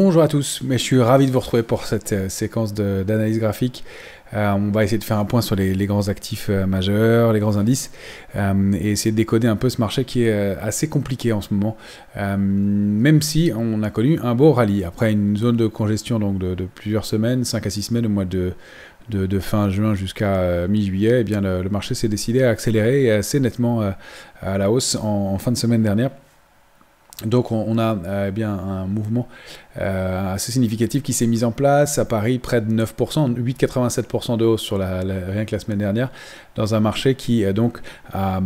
Bonjour à tous, mais je suis ravi de vous retrouver pour cette euh, séquence d'analyse graphique. Euh, on va essayer de faire un point sur les, grands actifs euh, majeurs, les grands indices, et essayer de décoder un peu ce marché qui est assez compliqué en ce moment, même si on a connu un beau rallye. Après une zone de congestion de, plusieurs semaines, 5 à 6 semaines au mois de, fin juin jusqu'à mi-juillet, eh bien le, marché s'est décidé à accélérer assez nettement à la hausse en fin de semaine dernière. Donc on, a euh, eh bien un mouvement euh, assez significatif qui s'est mis en place à Paris, près de 9%, 8,87% de hausse sur rien que la semaine dernière, dans un marché qui euh, donc a,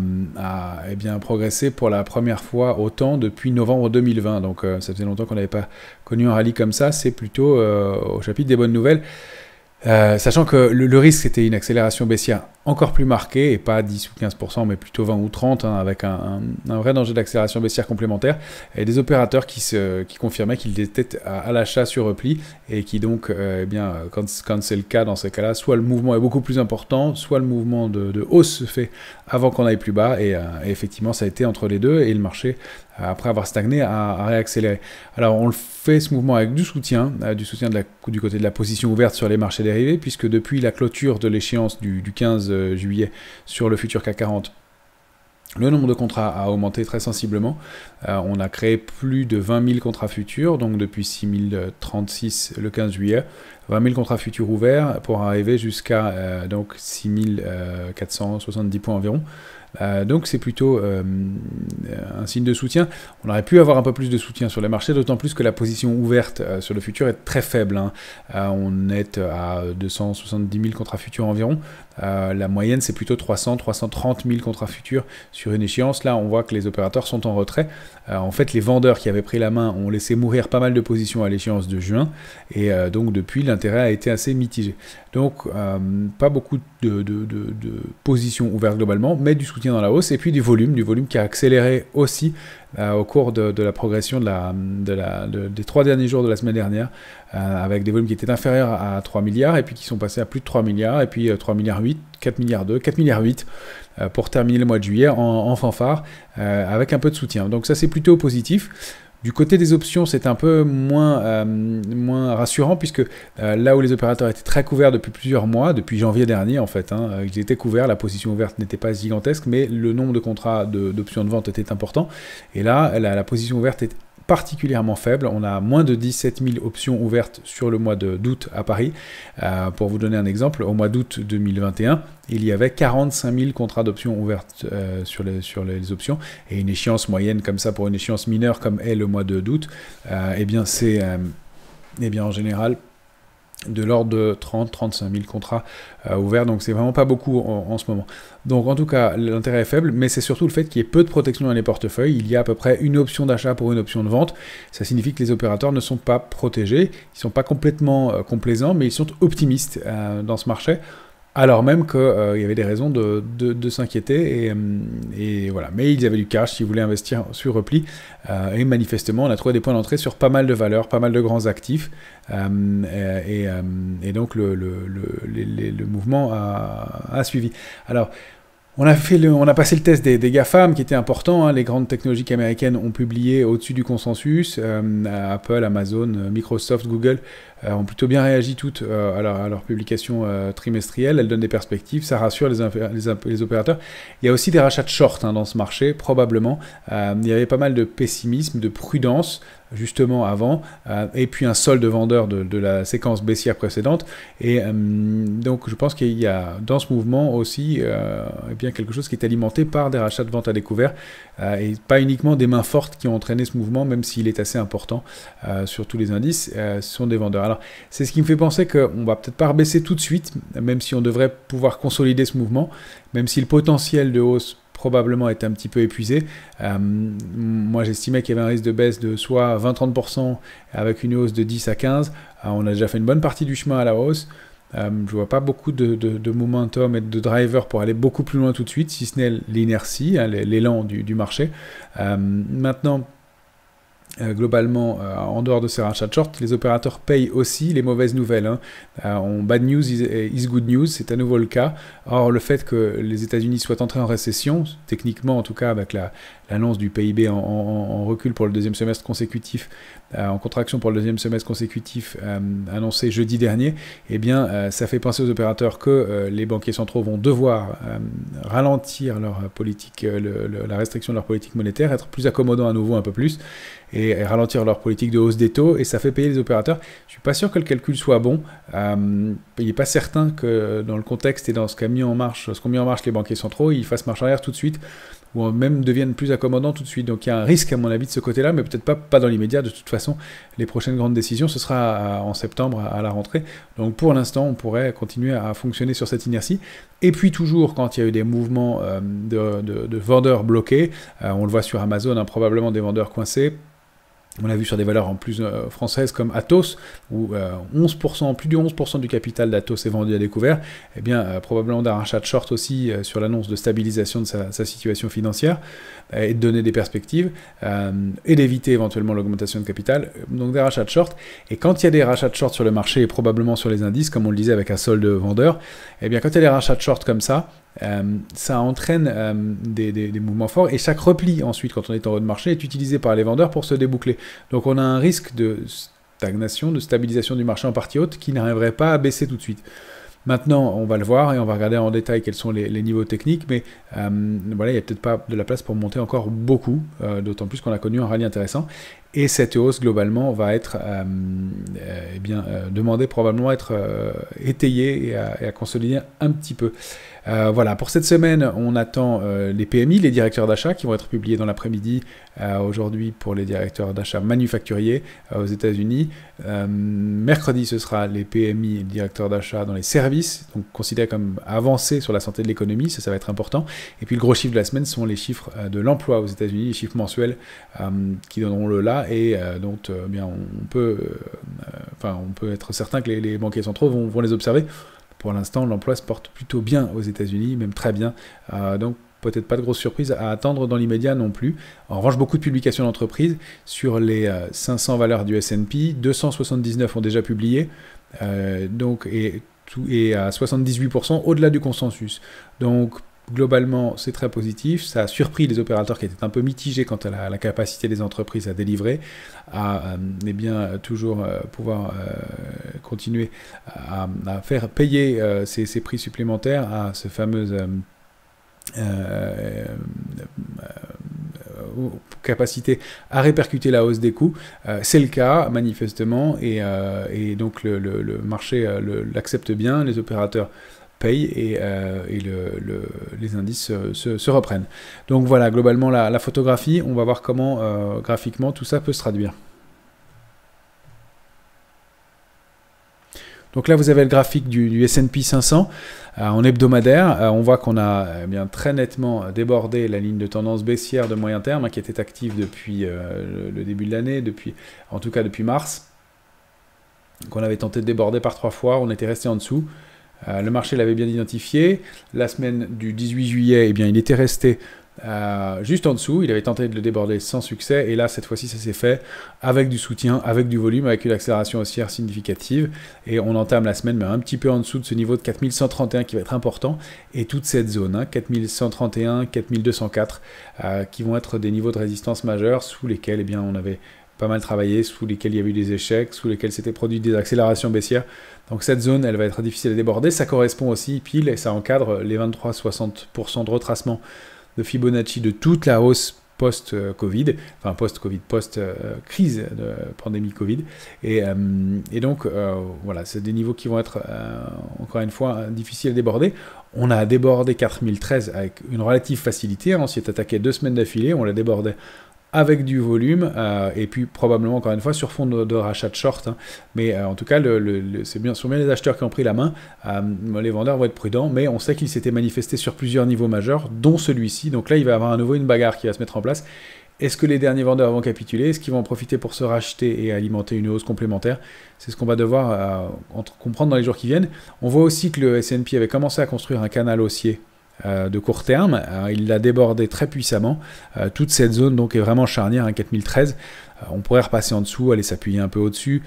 eh bien, progressé pour la première fois autant depuis novembre 2020. Donc ça faisait longtemps qu'on n'avait pas connu un rallye comme ça, c'est plutôt au chapitre des bonnes nouvelles. sachant que le, risque était une accélération baissière encore plus marqué, et pas 10 ou 15%, mais plutôt 20 ou 30%, hein, avec un, vrai danger d'accélération baissière complémentaire, et des opérateurs qui, se, qui confirmaient qu'ils étaient à, l'achat sur repli, et qui donc, euh, eh bien, quand, quand c'est le cas dans ces cas-là, soit le mouvement est beaucoup plus important, soit le mouvement de, hausse se fait avant qu'on aille plus bas, euh, et, effectivement, ça a été entre les deux, et le marché, euh, après avoir stagné, a, réaccéléré. Alors, on le fait ce mouvement avec du soutien, du soutien de la, du côté de la position ouverte sur les marchés dérivés, puisque depuis la clôture de l'échéance du 15 euh, juillet sur le futur CAC 40 le nombre de contrats a augmenté très sensiblement. Euh, on a créé plus de 20 000 contrats futurs, donc depuis 6036 le 15 juillet. 20 000 contrats futurs ouverts pour arriver jusqu'à euh, donc 6470 points environ. Euh, donc c'est plutôt euh, euh, un signe de soutien. On aurait pu avoir un peu plus de soutien sur les marchés, d'autant plus que la position ouverte sur le futur est très faible. Hein. on est à 270 000 contrats futurs environ. la moyenne, c'est plutôt 300, 330 000 contrats futurs sur une échéance. Là, on voit que les opérateurs sont en retrait. en fait, les vendeurs qui avaient pris la main ont laissé mourir pas mal de positions à l'échéance de juin. Et donc, depuis, l'intérêt a été assez mitigé. Donc, euh, pas beaucoup de, positions ouvertes globalement, mais du soutien dans la hausse et puis du volume, du volume qui a accéléré aussi euh, au cours de, la progression des trois derniers jours de la semaine dernière, euh, avec des volumes qui étaient inférieurs à 3 milliards et puis qui sont passés à plus de 3 milliards, et puis 3 milliards 8, 4 milliards 2, 4 milliards 8 pour terminer le mois de juillet en fanfare avec un peu de soutien. Donc, ça, c'est plutôt positif. Du côté des options, c'est un peu moins, euh, moins rassurant, puisque euh, là où les opérateurs étaient très couverts depuis plusieurs mois, depuis janvier dernier en fait, hein, ils étaient couverts, la position ouverte n'était pas gigantesque, mais le nombre de contrats d'options de, vente était important. Et là, la, la position ouverte est particulièrement faible. On a moins de 17 000 options ouvertes sur le mois d'août à Paris. Euh, pour vous donner un exemple, au mois d'août 2021, il y avait 45 000 contrats d'options ouvertes euh, sur, les, options. Et une échéance moyenne comme ça, pour une échéance mineure comme est le mois d'août, euh, eh bien c'est eh bien en général de l'ordre de 30-35 000 contrats euh, ouverts, donc c'est vraiment pas beaucoup en, ce moment. Donc en tout cas, l'intérêt est faible, mais c'est surtout le fait qu'il y ait peu de protection dans les portefeuilles. Il y a à peu près une option d'achat pour une option de vente. Ça signifie que les opérateurs ne sont pas protégés, ils sont pas complètement euh, complaisants, mais ils sont optimistes euh, dans ce marché alors même qu'il euh, y avait des raisons de, s'inquiéter. Euh, et, voilà. Mais ils avaient du cash, ils voulaient investir sur repli. Euh, et manifestement, on a trouvé des points d'entrée sur pas mal de valeurs, pas mal de grands actifs. et, donc le, mouvement a, suivi. Alors. On a, fait on a passé le test des, GAFAM qui était important. Hein. Les grandes technologies américaines ont publié au-dessus du consensus. Apple, Amazon, Microsoft, Google euh, ont plutôt bien réagi toutes euh, à, leur, publication euh, trimestrielle. Elles donnent des perspectives, ça rassure les, opérateurs. Il y a aussi des rachats de short hein, dans ce marché, probablement. il y avait pas mal de pessimisme, de prudence justement avant, et puis un solde vendeur de, la séquence baissière précédente. Et donc je pense qu'il y a dans ce mouvement aussi eh bien quelque chose qui est alimenté par des rachats de vente à découvert. Euh, et pas uniquement des mains fortes qui ont entraîné ce mouvement, même s'il est assez important euh, sur tous les indices, euh, ce sont des vendeurs. Alors c'est ce qui me fait penser qu'on va peut-être pas rebaisser tout de suite, même si on devrait pouvoir consolider ce mouvement, même si le potentiel de hausse probablement est un petit peu épuisé. moi, j'estimais qu'il y avait un risque de baisse de soit 20-30% avec une hausse de 10 à 15. on a déjà fait une bonne partie du chemin à la hausse. Euh, je vois pas beaucoup de, momentum et de driver pour aller beaucoup plus loin tout de suite, si ce n'est l'inertie, hein, l'élan du, marché. Euh, maintenant, euh, globalement, euh, en dehors de ces rachats de short, les opérateurs payent aussi les mauvaises nouvelles. Hein. on bad news is, good news, c'est à nouveau le cas. Or, le fait que les États-Unis soient entrés en récession, techniquement en tout cas avec la, l'annonce du PIB en, recul pour le deuxième semestre consécutif euh, en contraction pour le deuxième semestre consécutif euh, annoncé jeudi dernier, eh bien, euh, ça fait penser aux opérateurs que les banquiers centraux vont devoir ralentir leur politique, la restriction de leur politique monétaire, être plus accommodants à nouveau un peu plus et, ralentir leur politique de hausse des taux et ça fait payer les opérateurs. Je suis pas sûr que le calcul soit bon. il n'est pas certain que dans le contexte et dans ce en marche, ce qu'ont mis en marche les banquiers centraux, ils fassent marche arrière tout de suite ou même deviennent plus accommodants tout de suite. Donc il y a un risque, à mon avis, de ce côté-là, mais peut-être pas, dans l'immédiat. De toute façon, les prochaines grandes décisions, ce sera en septembre à la rentrée. Donc pour l'instant, on pourrait continuer à fonctionner sur cette inertie. Et puis toujours, quand il y a eu des mouvements euh, de, vendeurs bloqués, euh, on le voit sur Amazon, hein, probablement des vendeurs coincés, on l'a vu sur des valeurs en plus euh, françaises comme Atos, où 11%, euh, plus de 11% du capital d'Atos est vendu à découvert, eh bien euh, probablement des rachats de short aussi sur l'annonce de stabilisation de sa, sa situation financière, et de donner des perspectives, et d'éviter éventuellement l'augmentation de capital, donc des rachats de short. Et quand il y a des rachats de short sur le marché, et probablement sur les indices, comme on le disait avec un solde vendeur, eh bien quand il y a des rachats de short comme ça, euh, ça entraîne euh, des, mouvements forts et chaque repli ensuite quand on est en haut de marché est utilisé par les vendeurs pour se déboucler. Donc on a un risque de stagnation, de stabilisation du marché en partie haute qui n'arriverait pas à baisser tout de suite. Maintenant, on va le voir et on va regarder en détail quels sont les, niveaux techniques, mais euh, voilà, il n'y a peut-être pas de la place pour monter encore beaucoup, d'autant plus qu'on a connu un rallye intéressant. Et cette hausse, globalement, va être euh, euh, eh bien, euh, demandée probablement à être étayée et à, consolider un petit peu. voilà, pour cette semaine, on attend les PMI, les directeurs d'achat, qui vont être publiés dans l'après-midi aujourd'hui pour les directeurs d'achat manufacturiers aux États-Unis. mercredi, ce sera les PMI, les directeurs d'achat dans les services, donc considérés comme avancés sur la santé de l'économie, ça, va être important. Et puis le gros chiffre de la semaine sont les chiffres de l'emploi aux États-Unis, les chiffres mensuels qui donneront le là et euh, donc, euh, bien, on, peut, euh, enfin, on peut être certain que les, banquiers centraux vont, les observer. Pour l'instant, l'emploi se porte plutôt bien aux États-Unis, même très bien. donc peut-être pas de grosse surprise à attendre dans l'immédiat non plus. En revanche, beaucoup de publications d'entreprises sur les 500 valeurs du S&P, 279 ont déjà publié, donc et, à 78% au-delà du consensus. Donc globalement, c'est très positif. Ça a surpris les opérateurs qui étaient un peu mitigés quant à la, capacité des entreprises à délivrer, à euh, eh bien, toujours euh, pouvoir euh, continuer à, faire payer ces, prix supplémentaires à ce fameux capacité à répercuter la hausse des coûts. c'est le cas, manifestement, et, donc le, marché l'accepte bien, les opérateurs et, euh, les indices se, reprennent. Donc voilà, globalement la, photographie, on va voir comment euh, graphiquement tout ça peut se traduire. Donc là, vous avez le graphique du, S&P 500 euh, en hebdomadaire. on voit qu'on a eh bien très nettement débordé la ligne de tendance baissière de moyen terme hein, qui était active depuis le début de l'année, depuis, en tout cas depuis mars. Qu'on avait tenté de déborder par trois fois, on était resté en dessous. Euh, le marché l'avait bien identifié. La semaine du 18 juillet, eh bien, il était resté euh, juste en dessous. Il avait tenté de le déborder sans succès. Et là, cette fois-ci, ça s'est fait avec du soutien, avec du volume, avec une accélération haussière significative. Et on entame la semaine mais ben, un petit peu en dessous de ce niveau de 4131 qui va être important. Et toute cette zone, 4131, hein, 4204, euh, qui vont être des niveaux de résistance majeurs sous lesquels eh bien, on avait pas mal travaillé, sous lesquels il y a eu des échecs, sous lesquels s'étaient produites des accélérations baissières. Donc cette zone, elle va être difficile à déborder. Ça correspond aussi pile et ça encadre les 23-60% de retracement de Fibonacci de toute la hausse post-Covid, enfin post-Covid, post-crise de pandémie Covid. Et, euh, donc, euh, voilà, c'est des niveaux qui vont être, euh, encore une fois, difficiles à déborder. On a débordé 4013 avec une relative facilité. Hein. On s'y est attaqué deux semaines d'affilée, on l'a débordé avec du volume, euh, et puis probablement encore une fois sur fond de, rachat de short. Hein. Mais euh, en tout cas, le, c'est bien, sont bien les acheteurs qui ont pris la main. Euh, les vendeurs vont être prudents, mais on sait qu'il s'était manifesté sur plusieurs niveaux majeurs, dont celui-ci. Donc là, il va y avoir à nouveau une bagarre qui va se mettre en place. Est-ce que les derniers vendeurs vont capituler Est-ce qu'ils vont en profiter pour se racheter et alimenter une hausse complémentaire C'est ce qu'on va devoir comprendre dans les jours qui viennent. On voit aussi que le S&P avait commencé à construire un canal haussier euh, de court terme. Euh, il l'a débordé très puissamment. Euh, toute cette zone donc est vraiment charnière, en hein, 4013. on pourrait repasser en dessous, aller s'appuyer un peu au-dessus,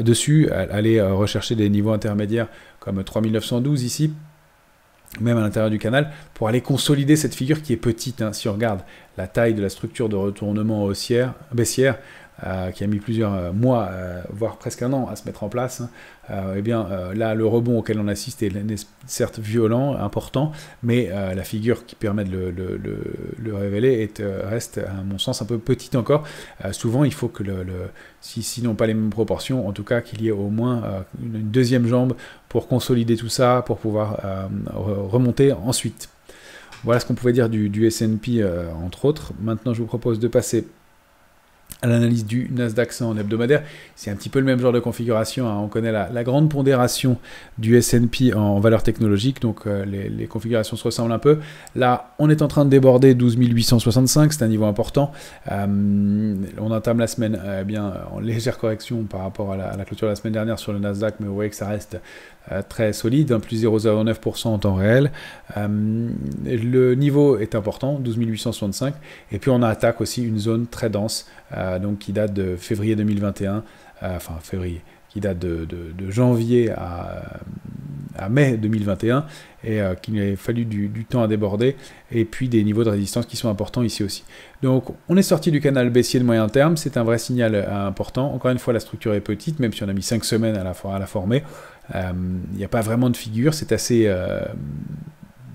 dessus, aller rechercher des niveaux intermédiaires comme 3912 ici même à l'intérieur du canal, pour aller consolider cette figure qui est petite. Hein. Si on regarde la taille de la structure de retournement haussière, baissière, euh, qui a mis plusieurs euh, mois, euh, voire presque un an à se mettre en place, et hein, eh bien là, le rebond auquel on assiste est certes violent, important, mais la figure qui permet de le, révéler reste, à mon sens, un peu petite encore. souvent, il faut que, le, si, sinon pas les mêmes proportions, en tout cas qu'il y ait au moins une, deuxième jambe pour consolider tout ça, pour pouvoir remonter ensuite. Voilà ce qu'on pouvait dire du, du SP entre autres. Maintenant, je vous propose de passer à l'analyse du Nasdaq en hebdomadaire. C'est un petit peu le même genre de configuration. Hein. On connaît la, grande pondération du S&P en valeur technologique, donc euh, les, configurations se ressemblent un peu. Là, on est en train de déborder 12 865, c'est un niveau important. Euh, on entame la semaine euh, eh bien, en légère correction par rapport à la, clôture de la semaine dernière sur le Nasdaq, mais vous voyez que ça reste très solide, hein, plus 0,09% en temps réel. le niveau est important, 12 865. Et puis on attaque aussi une zone très dense euh, donc qui date de février 2021, euh, enfin février, qui date de, janvier à, mai 2021 et euh, qu'il a fallu du, temps à déborder et puis des niveaux de résistance qui sont importants ici aussi. Donc on est sorti du canal baissier de moyen terme, c'est un vrai signal important. Encore une fois, la structure est petite, même si on a mis 5 semaines à la, former. Il n'y a pas vraiment de figure, c'est assez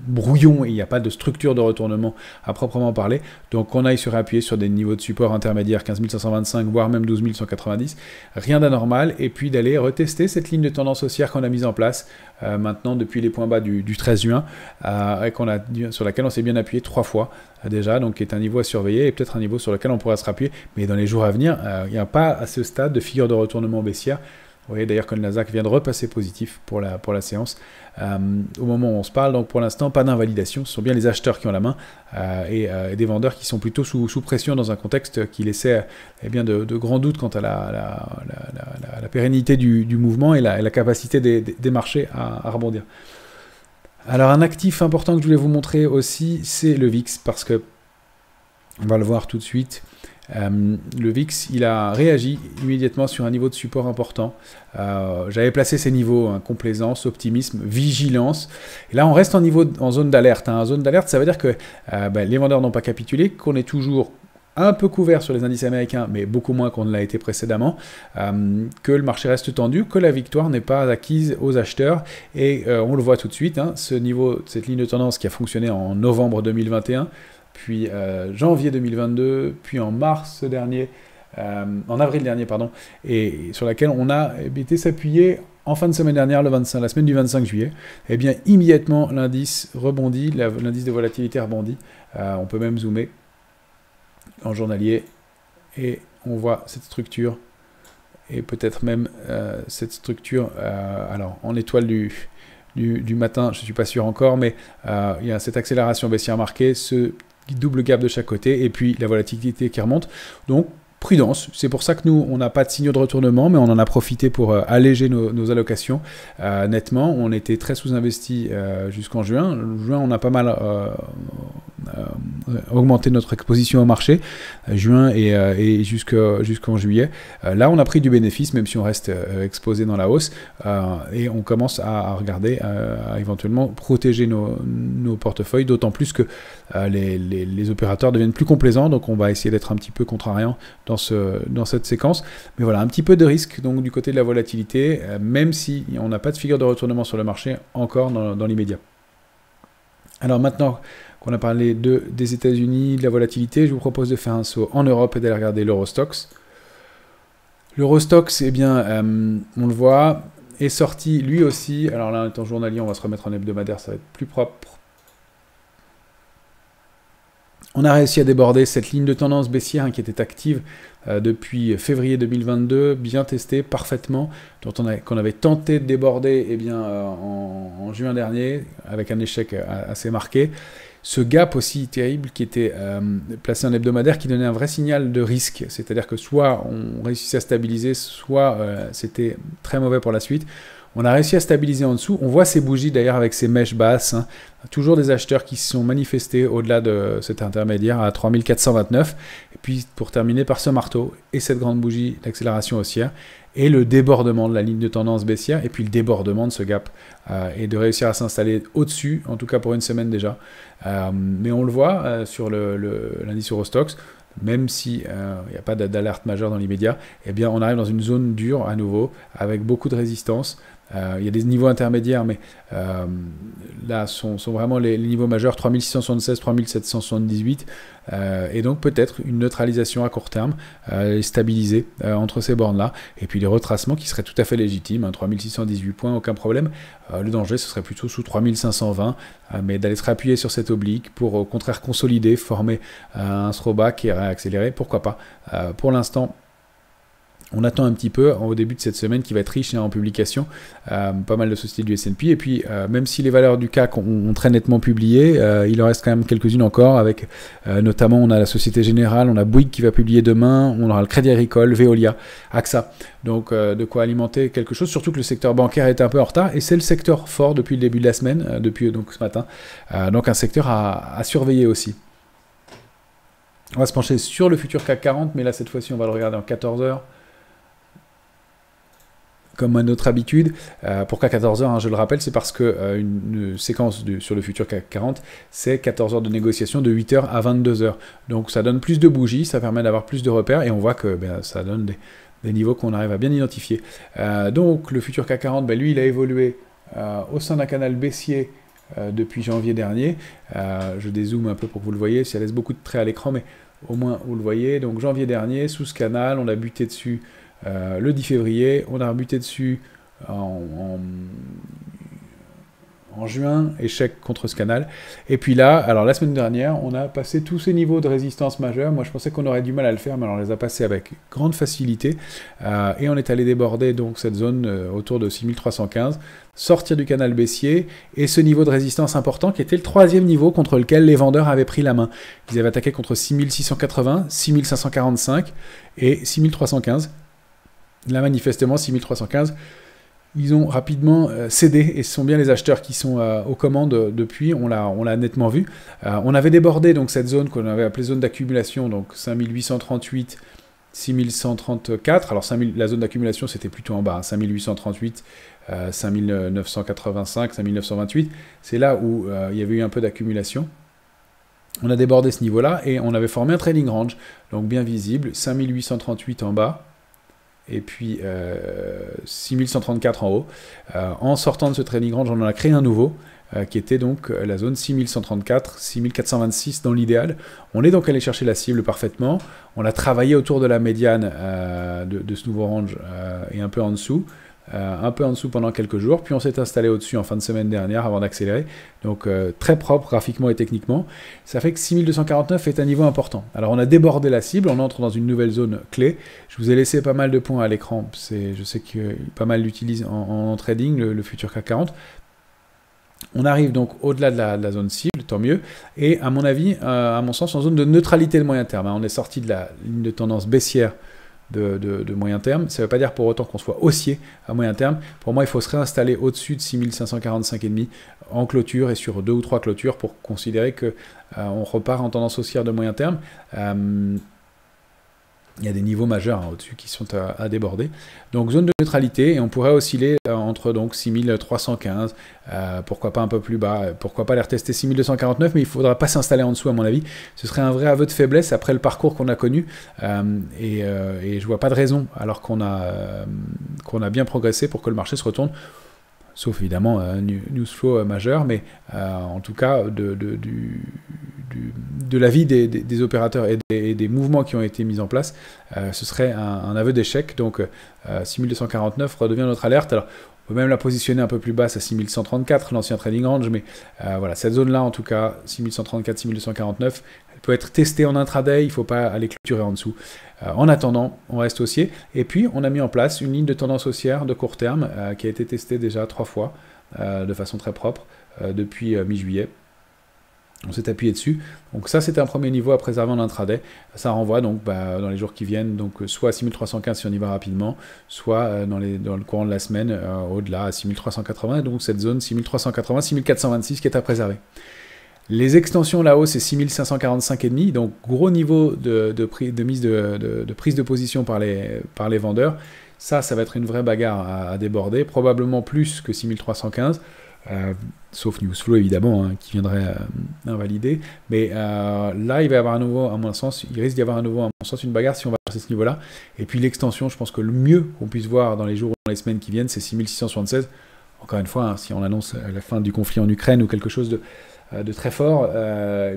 brouillon et il n'y a pas de structure de retournement à proprement parler. Donc on aille se réappuyer sur des niveaux de support intermédiaires 15525 voire même 12190, rien d'anormal et puis d'aller retester cette ligne de tendance haussière qu'on a mise en place euh, maintenant depuis les points bas du, 13 juin euh, qu'on a, sur laquelle on s'est bien appuyé trois fois euh, déjà, donc qui est un niveau à surveiller et peut-être un niveau sur lequel on pourra se rappuyer, mais dans les jours à venir, il n'y a pas à ce stade de figure de retournement baissière. Vous voyez d'ailleurs que le Nasdaq vient de repasser positif pour la, pour la séance euh, au moment où on se parle. Donc pour l'instant, pas d'invalidation. Ce sont bien les acheteurs qui ont la main euh, euh, et, des vendeurs qui sont plutôt sous, sous, pression dans un contexte qui laissait eh bien, de, de, grands doutes quant à la, pérennité du, mouvement et la, capacité des, marchés à, à rebondir. Alors un actif important que je voulais vous montrer aussi, c'est le VIX parce que on va le voir tout de suite. Euh, le VIX, il a réagi immédiatement sur un niveau de support important. Euh, j'avais placé ces niveaux, hein, complaisance, optimisme, vigilance. Et là, on reste en, niveau, en zone d'alerte. Hein. En zone d'alerte, ça veut dire que euh, ben, les vendeurs n'ont pas capitulé, qu'on est toujours un peu couvert sur les indices américains, mais beaucoup moins qu'on ne l'a été précédemment, que le marché reste tendu, que la victoire n'est pas acquise aux acheteurs. Et on le voit tout de suite, hein, ce niveau, cette ligne de tendance qui a fonctionné en novembre 2021 puis euh, janvier 2022, puis en mars dernier, euh, en avril dernier, pardon, et, sur laquelle on a eh été s'appuyer en fin de semaine dernière, le 25, la semaine du 25 juillet, et eh bien immédiatement l'indice rebondit, l'indice de volatilité rebondit. Euh, on peut même zoomer en journalier et on voit cette structure et peut-être même cette structure, alors en étoile du, du, matin, je ne suis pas sûr encore, mais il y a cette accélération baissière marquée, ce double gap de chaque côté, et puis la volatilité qui remonte. Donc prudence. C'est pour ça que nous, on n'a pas de signaux de retournement, mais on en a profité pour euh, alléger nos, allocations euh, nettement. On était très sous-investi euh, jusqu'en juin. juin, on a pas mal augmenté notre exposition au marché, juin et, jusqu'en juillet. là, on a pris du bénéfice, même si on reste exposé dans la hausse, et on commence à, regarder, à, éventuellement protéger nos, portefeuilles, d'autant plus que les, les opérateurs deviennent plus complaisants, donc on va essayer d'être un petit peu contrariant dans, ce, dans cette séquence. Mais voilà, un petit peu de risque donc du côté de la volatilité, euh, même si on n'a pas de figure de retournement sur le marché encore dans, l'immédiat. Alors maintenant qu'on a parlé de, des États-Unis, de la volatilité, je vous propose de faire un saut en Europe et d'aller regarder l'Eurostox. L'Eurostox, eh bien, euh, on le voit, est sorti lui aussi. Alors là, en étant journalier, on va se remettre en hebdomadaire, ça va être plus propre on a réussi à déborder cette ligne de tendance baissière hein, qui était active euh, depuis février 2022, bien testée parfaitement, dont on qu'on avait tenté de déborder eh bien, euh, en, juin dernier, avec un échec euh, assez marqué. Ce gap aussi terrible qui était placé en hebdomadaire qui donnait un vrai signal de risque, c'est-à-dire que soit on réussissait à stabiliser, soit c'était très mauvais pour la suite. On a réussi à stabiliser en dessous. On voit ces bougies d'ailleurs avec ces mèches basses. Hein. Toujours des acheteurs qui se sont manifestés au-delà de cet intermédiaire à 3429. Et puis pour terminer par ce marteau et cette grande bougie d'accélération haussière et le débordement de la ligne de tendance baissière et puis le débordement de ce gap euh, et de réussir à s'installer au-dessus, en tout cas pour une semaine déjà. Euh, mais on le voit euh, sur l'indice Eurostox, même s'il n'y a pas d'alerte majeure dans l'immédiat, eh bien on arrive dans une zone dure à nouveau avec beaucoup de résistance euh, il y a des niveaux intermédiaires, mais euh, là sont, vraiment les, niveaux majeurs 3676, 3778, euh, et donc peut-être une neutralisation à court terme stabilisée entre ces bornes-là, et puis les retracements qui seraient tout à fait légitimes, 3618 hein, points, aucun problème. le danger, ce serait plutôt sous 3520, mais d'aller se rappuyer sur cette oblique pour au contraire consolider, former un qui et réaccélérer, pourquoi pas. pour l'instant, on attend un petit peu au début de cette semaine qui va être riche en publication, euh, pas mal de sociétés du S&P. Et puis, euh, même si les valeurs du CAC ont, très nettement publié, euh, il en reste quand même quelques-unes encore, avec notamment on a la Société Générale, on a Bouygues qui va publier demain, on aura le Crédit Agricole, Veolia, AXA. Donc, de quoi alimenter quelque chose, surtout que le secteur bancaire est un peu en retard, et c'est le secteur fort depuis le début de la semaine, depuis donc ce matin. donc, un secteur à, à surveiller aussi. On va se pencher sur le futur CAC 40, mais là, cette fois-ci, on va le regarder en 14 heures comme à notre habitude. Euh, pour k 14 heures hein, Je le rappelle, c'est parce que euh, une, séquence sur le futur CAC 40, c'est 14 heures de négociation de 8 h à 22 h Donc ça donne plus de bougies, ça permet d'avoir plus de repères et on voit que ben, ça donne des, niveaux qu'on arrive à bien identifier. Euh, donc le futur CAC 40, ben, lui, il a évolué au sein d'un canal baissier. depuis janvier dernier. je dézoome un peu pour que vous le voyez, ça laisse beaucoup de traits à l'écran, mais au moins vous le voyez. Donc janvier dernier, sous ce canal, on a buté dessus euh, le 10 février, on a buté dessus en, juin, échec contre ce canal. Et puis là, alors la semaine dernière, on a passé tous ces niveaux de résistance majeurs. Moi, je pensais qu'on aurait du mal à le faire, mais on les a passés avec grande facilité. Euh, et on est allé déborder donc cette zone euh, autour de 6315, sortir du canal baissier et ce niveau de résistance important qui était le troisième niveau contre lequel les vendeurs avaient pris la main. Ils avaient attaqué contre 6680, 6545 et 6315. Là, manifestement, 6315, ils ont rapidement euh, cédé et ce sont bien les acheteurs qui sont euh, aux commandes euh, depuis, on l'a, nettement vu. on avait débordé donc cette zone qu'on avait appelée zone d'accumulation, donc 5838. 6134, alors 5000, la zone d'accumulation c'était plutôt en bas, 5838, 5985, 5928, c'est là où il y avait eu un peu d'accumulation. On a débordé ce niveau-là et on avait formé un trading range, donc bien visible, 5838 en bas, et puis 6134 euh, en haut. Euh, en sortant de ce training range, on en a créé un nouveau, euh, qui était donc la zone 6134, 6426 dans l'idéal. On est donc allé chercher la cible parfaitement. On a travaillé autour de la médiane de, ce nouveau range et un peu en dessous. Euh, un peu en dessous pendant quelques jours, puis on s'est installé au-dessus en fin de semaine dernière avant d'accélérer. Donc euh, très propre graphiquement et techniquement. Ça fait que 6249 est un niveau important. Alors on a débordé la cible, on entre dans une nouvelle zone clé. Je vous ai laissé pas mal de points à l'écran. Je sais que pas mal l'utilisent en, trading, le, futur CAC 40. On arrive donc au-delà de, la zone cible, tant mieux. Et à mon avis, euh, à mon sens, en zone de neutralité de moyen terme. Hein. on est sorti de la ligne de tendance baissière de, moyen terme. Ça ne veut pas dire pour autant qu'on soit haussier à moyen terme. Pour moi, il faut se réinstaller au-dessus de 6545,5 en clôture et sur deux ou trois clôtures pour considérer que euh, on repart en tendance haussière de moyen terme. Euh, il y a des niveaux majeurs hein, au-dessus qui sont à, déborder. Donc zone de neutralité, et on pourrait osciller euh, entre donc 6315, euh, pourquoi pas un peu plus bas, pourquoi pas les retester 6249, mais il faudra pas s'installer en dessous à mon avis. Ce serait un vrai aveu de faiblesse après le parcours qu'on a connu, euh, et, je vois pas de raison, alors qu'on a, qu'on a bien progressé pour que le marché se retourne sauf évidemment un newsflow majeur, mais en tout cas de, du, de la vie des, opérateurs et des, mouvements qui ont été mis en place, euh, ce serait un, aveu d'échec. Donc 6249 euh, redevient notre alerte. Alors, on peut même la positionner un peu plus basse à 6134, l'ancien trading range, mais euh, voilà, cette zone-là, en tout cas, 6134, 6249, elle peut être testée en intraday, il ne faut pas aller clôturer en dessous. en attendant, on reste haussier. Et puis, on a mis en place une ligne de tendance haussière de court terme qui a été testée déjà trois fois de façon très propre depuis mi-juillet on s'est appuyé dessus. Donc ça, c'est un premier niveau à préserver en intraday. Ça renvoie donc bah, dans les jours qui viennent, donc euh, soit à 6315 si on y va rapidement, soit euh, dans, le courant de la semaine, euh, au-delà à 6380, donc cette zone 6380-6426 qui est à préserver. Les extensions là-haut, c'est 6545,5, donc gros niveau de, mise de, prise de position par les, vendeurs. Ça, ça va être une vraie bagarre à déborder, probablement plus que 6315. Euh, sauf Newsflow évidemment, hein, qui viendrait euh, invalider. Mais euh, là, il va y avoir à nouveau, à mon sens, il risque d'y avoir à nouveau, à mon sens, une bagarre si on va passer ce niveau-là. Et puis l'extension, je pense que le mieux qu'on puisse voir dans les jours ou dans les semaines qui viennent, c'est 6676. Encore une fois, hein, si on annonce la fin du conflit en Ukraine ou quelque chose de, de très fort,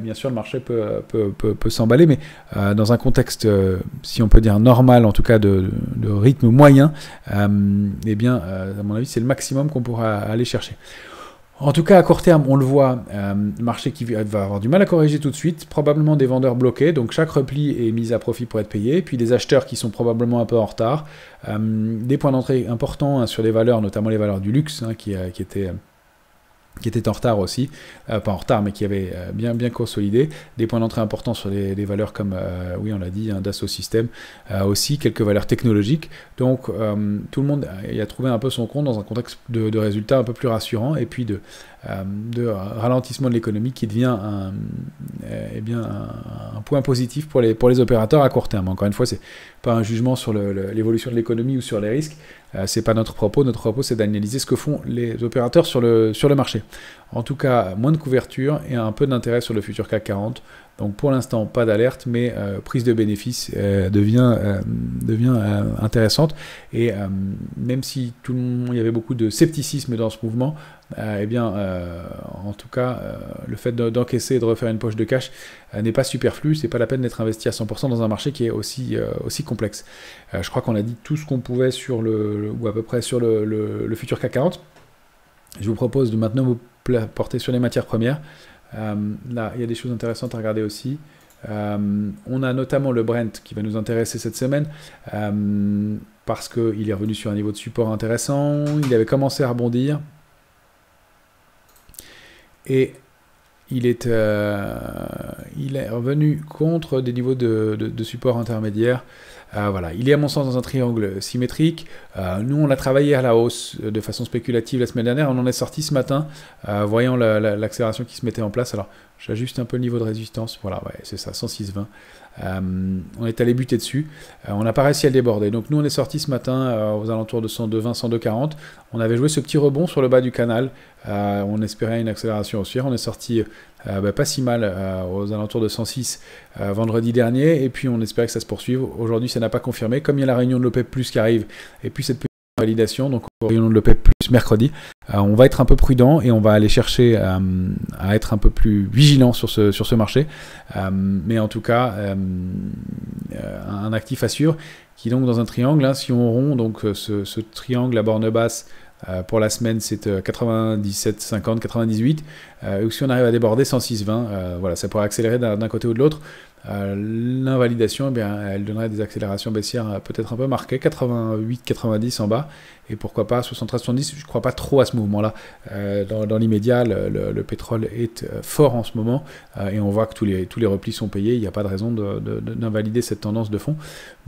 bien sûr, le marché peut, peut, peut, s'emballer, mais dans un contexte, si on peut dire normal, en tout cas de, de rythme moyen, et eh bien, à mon avis, c'est le maximum qu'on pourra aller chercher. En tout cas, à court terme, on le voit, euh, marché qui va avoir du mal à corriger tout de suite, probablement des vendeurs bloqués, donc chaque repli est mis à profit pour être payé, puis des acheteurs qui sont probablement un peu en retard, euh, des points d'entrée importants hein, sur les valeurs, notamment les valeurs du luxe, hein, qui, euh, qui étaient qui était en retard aussi, euh, pas en retard, mais qui avait euh, bien, bien consolidé. Des points d'entrée importants sur des, valeurs comme, euh, oui, on l'a dit, un hein, Dassault System, aussi quelques valeurs technologiques. Donc, tout le monde y a trouvé un peu son compte dans un contexte de, résultats un peu plus rassurants et puis de, de ralentissement de l'économie qui devient un, eh bien, un, point positif pour les, pour les opérateurs à court terme. Encore une fois, c'est pas un jugement sur l'évolution de l'économie ou sur les risques, euh, c'est pas notre propos. Notre propos, c'est d'analyser ce que font les opérateurs sur le, sur le marché. En tout cas, moins de couverture et un peu d'intérêt sur le futur CAC 40. Donc pour l'instant, pas d'alerte, mais euh, prise de bénéfices euh, devient, devient intéressante. Et même si tout le monde, il y avait beaucoup de scepticisme dans ce mouvement, et eh bien, en tout cas, le fait d'encaisser et de refaire une poche de cash n'est pas superflu. C'est pas la peine d'être investi à 100% dans un marché qui est aussi, aussi complexe. je crois qu'on a dit tout ce qu'on pouvait sur le, ou à peu près sur le, futur CAC 40. Je vous propose de maintenant vous porter sur les matières premières. Euh, là, il y a des choses intéressantes à regarder aussi. Euh, on a notamment le Brent qui va nous intéresser cette semaine euh, parce qu'il est revenu sur un niveau de support intéressant. Il avait commencé à rebondir. Et il est, euh, il est revenu contre des niveaux de support intermédiaire. Euh, voilà, il est à mon sens dans un triangle symétrique. Euh, nous, on a travaillé à la hausse euh, de façon spéculative la semaine dernière. On en est sorti ce matin, voyant l'accélération qui se mettait en place. Alors, J'ajuste un peu le niveau de résistance. Voilà, ouais, c'est ça, 106,20. Euh, on est allé buter dessus. Euh, on n'a pas réussi à le déborder. Donc nous, on est sorti ce matin euh, aux alentours de 102,20, 102,40. On avait joué ce petit rebond sur le bas du canal. on espérait une accélération aussi, On est sorti bah, pas si mal aux alentours de 106 vendredi dernier. Et puis on espérait que ça se poursuive. Aujourd'hui, ça n'a pas confirmé. Comme il y a la réunion de l'OPEP e qui arrive, et puis cette petite validation, donc au rayon de l'OPEP e plus mercredi. Euh, on va être un peu prudent et on va aller chercher euh, à être un peu plus vigilant sur ce, sur ce marché. Euh, mais en tout cas, un actif assure qui donc dans un triangle, hein, si on rompt donc ce, triangle à borne basse pour la semaine, c'est 97,50, 98. ou si on arrive à déborder 106,20, voilà, ça pourrait accélérer d'un côté ou de l'autre. Euh, l'invalidation, eh bien, elle donnerait des accélérations baissières euh, peut-être un peu marquées, 88-90 en bas, et pourquoi pas 73-70, je ne crois pas trop à ce mouvement-là. Euh, dans, l'immédiat, le, pétrole est fort en ce moment, et on voit que tous les, tous les replis sont payés, il n'y a pas de raison d'invalider cette tendance de fond.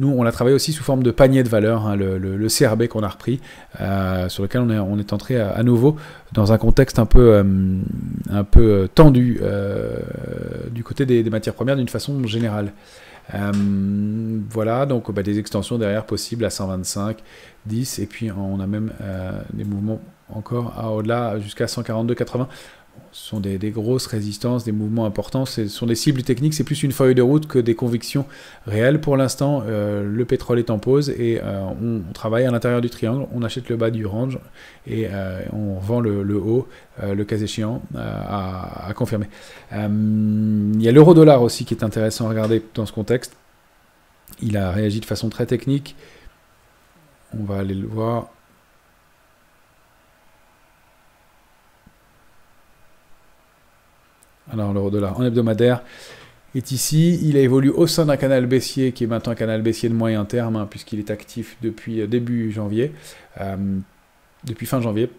Nous, on l'a travaillé aussi sous forme de panier de valeur, hein, le, CRB qu'on a repris, sur lequel on est, entré à nouveau dans un contexte un peu, euh, un peu euh, tendu euh, du côté des, matières premières d'une façon générale. voilà, donc bah, des extensions derrière possibles à 125, 10, et puis on a même des mouvements encore au-delà jusqu'à 142, 80, ce sont des, grosses résistances, des mouvements importants. Ce sont des cibles techniques. C'est plus une feuille de route que des convictions réelles. Pour l'instant, euh, le pétrole est en pause et euh, on, travaille à l'intérieur du triangle. On achète le bas du range et euh, on vend le, haut, le cas échéant, à, confirmer. Il y a l'euro-dollar aussi qui est intéressant à regarder dans ce contexte. Il a réagi de façon très technique. On va aller le voir. alors l'euro dollar en hebdomadaire est ici. Il a évolué au sein d'un canal baissier qui est maintenant un canal baissier de moyen terme, hein, puisqu'il est actif depuis euh, début janvier, euh, depuis fin janvier.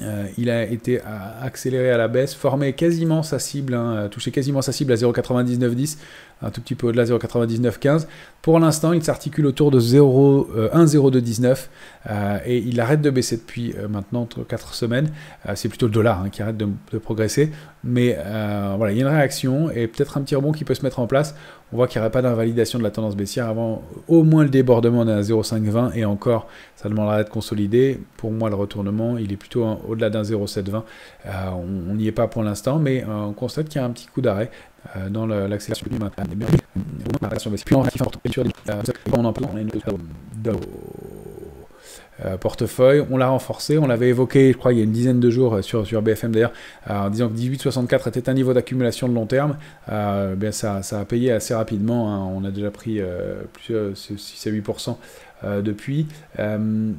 Euh, il a été accéléré à la baisse, formé quasiment sa cible, hein, touché quasiment sa cible à 0,9910 un tout petit peu au-delà 0,9915. Pour l'instant, il s'articule autour de 0.10219 euh, euh, et il arrête de baisser depuis euh, maintenant 4 semaines. c'est plutôt le dollar hein, qui arrête de, progresser. Mais voilà, il y a une réaction et peut-être un petit rebond qui peut se mettre en place. On voit qu'il n'y aurait pas d'invalidation de la tendance baissière avant au moins le débordement d'un 0,520 et encore, ça demandera de consolidé. Pour moi, le retournement, il est plutôt au-delà d'un 0,720. on n'y est pas pour l'instant, mais on constate qu'il y a un petit coup d'arrêt euh, dans l'accélération du matin. Puis on a euh, portefeuille, on l'a renforcé, on l'avait évoqué, je crois, il y a une dizaine de jours euh, sur, sur BFM d'ailleurs, en disant que 18,64 était un niveau d'accumulation de long terme, eh bien ça, a payé assez rapidement, hein. on a déjà pris plus de 6 à 8% depuis,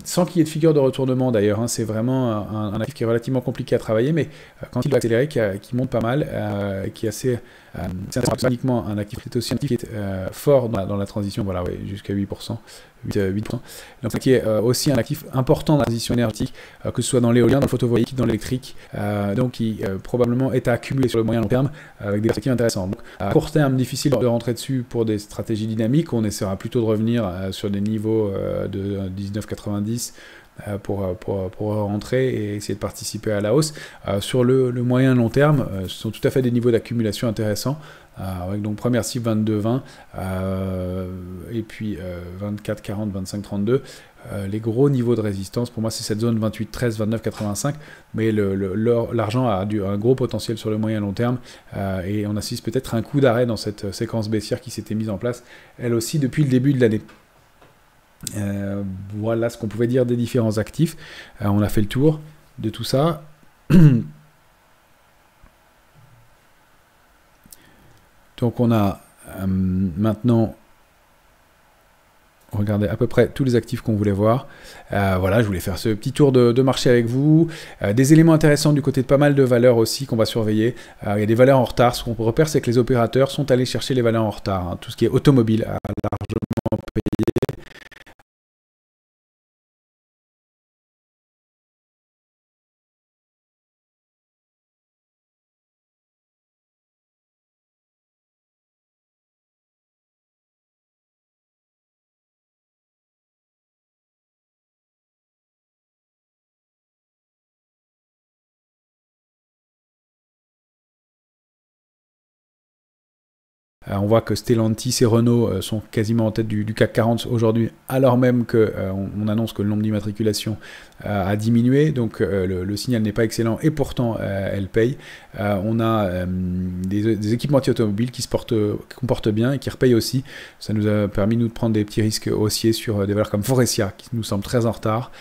sans qu'il y ait de figure de retournement d'ailleurs. Hein, c'est vraiment un, actif qui est relativement compliqué à travailler, mais quand il va accélérer, qui, monte pas mal, qui est assez euh, c'est uniquement un actif, c'est qui est euh, fort dans la, transition, voilà, jusqu'à 8%. 8, euh, qui est aussi un actif important dans la transition énergétique, que ce soit dans l'éolien, dans le photovoltaïque, dans l'électrique, donc qui probablement est à accumuler sur le moyen long terme avec des perspectives intéressants. Donc, à court terme, difficile de rentrer dessus pour des stratégies dynamiques. On essaiera plutôt de revenir sur des niveaux de 19,90 euh, pour, euh, pour, euh, pour, rentrer et essayer de participer à la hausse. sur le, moyen long terme, ce sont tout à fait des niveaux d'accumulation intéressants. donc première cible 22-20 et puis 24-40, 25-32. les gros niveaux de résistance, pour moi, c'est cette zone 28-13, 29-85. Mais l'argent a un gros potentiel sur le moyen long terme et on assiste peut-être à un coup d'arrêt dans cette séquence baissière qui s'était mise en place, elle aussi, depuis le début de l'année. Euh, voilà ce qu'on pouvait dire des différents actifs. Euh, on a fait le tour de tout ça. Donc on a euh, maintenant regardé à peu près tous les actifs qu'on voulait voir. voilà, je voulais faire ce petit tour de, marché avec vous. des éléments intéressants du côté de pas mal de valeurs aussi qu'on va surveiller. il y a des valeurs en retard. Ce qu'on repère, c'est que les opérateurs sont allés chercher les valeurs en retard. Hein. Tout ce qui est automobile l'argent. Euh, on voit que Stellantis et Renault euh, sont quasiment en tête du, CAC 40 aujourd'hui, alors même qu'on euh, annonce que le nombre d'immatriculations a diminué, donc le, signal n'est pas excellent et pourtant elle paye. on a des, équipements anti automobiles qui se portent, qui bien et qui repayent aussi. Ça nous a permis nous, de prendre des petits risques haussiers sur des valeurs comme Forestia, qui nous semble très en retard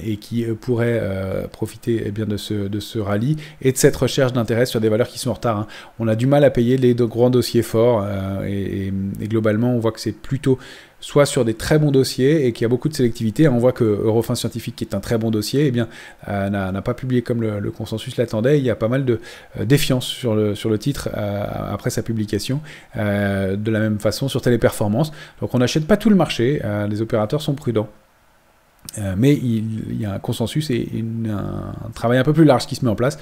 et qui pourrait profiter eh bien, de, ce, de ce rallye et de cette recherche d'intérêt sur des valeurs qui sont en retard. Hein. On a du mal à payer les grands dossiers euh, et, globalement, on voit que c'est plutôt soit sur des très bons dossiers et qu'il y a beaucoup de sélectivité. Hein, on voit que Eurofin Scientifique, qui est un très bon dossier, eh bien, euh, n'a pas publié comme le, consensus l'attendait. Il y a pas mal de euh, défiance sur le, sur le titre après sa publication. de la même façon sur Téléperformance. Donc on n'achète pas tout le marché. les opérateurs sont prudents. Euh, mais il, y a un consensus et un, travail un peu plus large qui se met en place.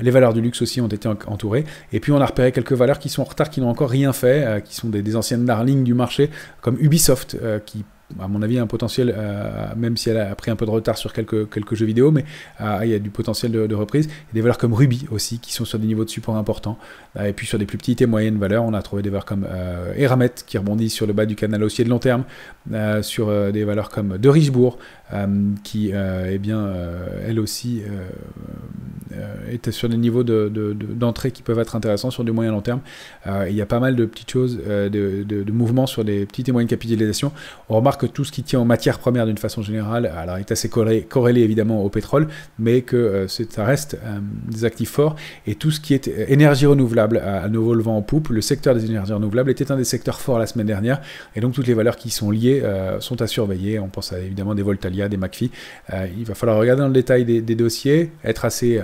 Les valeurs du luxe aussi ont été entourées. Et puis on a repéré quelques valeurs qui sont en retard, qui n'ont encore rien fait, euh, qui sont des, anciennes darlings du marché, comme Ubisoft, euh, qui à mon avis, un potentiel, euh, même si elle a pris un peu de retard sur quelques, quelques jeux vidéo, mais euh, il y a du potentiel de, reprise. Il y a des valeurs comme Ruby aussi, qui sont sur des niveaux de support importants. Euh, et puis sur des plus petites et moyennes valeurs, on a trouvé des valeurs comme Eramet, qui rebondit sur le bas du canal haussier de long terme, sur des valeurs comme De Richbourg qui, eh bien, elle aussi, était sur des niveaux d'entrée de, d'entrée qui peuvent être intéressants sur du moyen long terme. il y a pas mal de petites choses, de, mouvements sur des petites et moyennes capitalisations. On remarque que tout ce qui tient en matière première d'une façon générale, alors est assez corrélé, évidemment au pétrole, mais que euh, ça reste euh, des actifs forts. Et tout ce qui est euh, énergie renouvelable, à, nouveau le vent en poupe, le secteur des énergies renouvelables était un des secteurs forts la semaine dernière. Et donc toutes les valeurs qui sont liées sont à surveiller. On pense à, évidemment des Voltalia, des Macfi. il va falloir regarder dans le détail des, dossiers, être assez...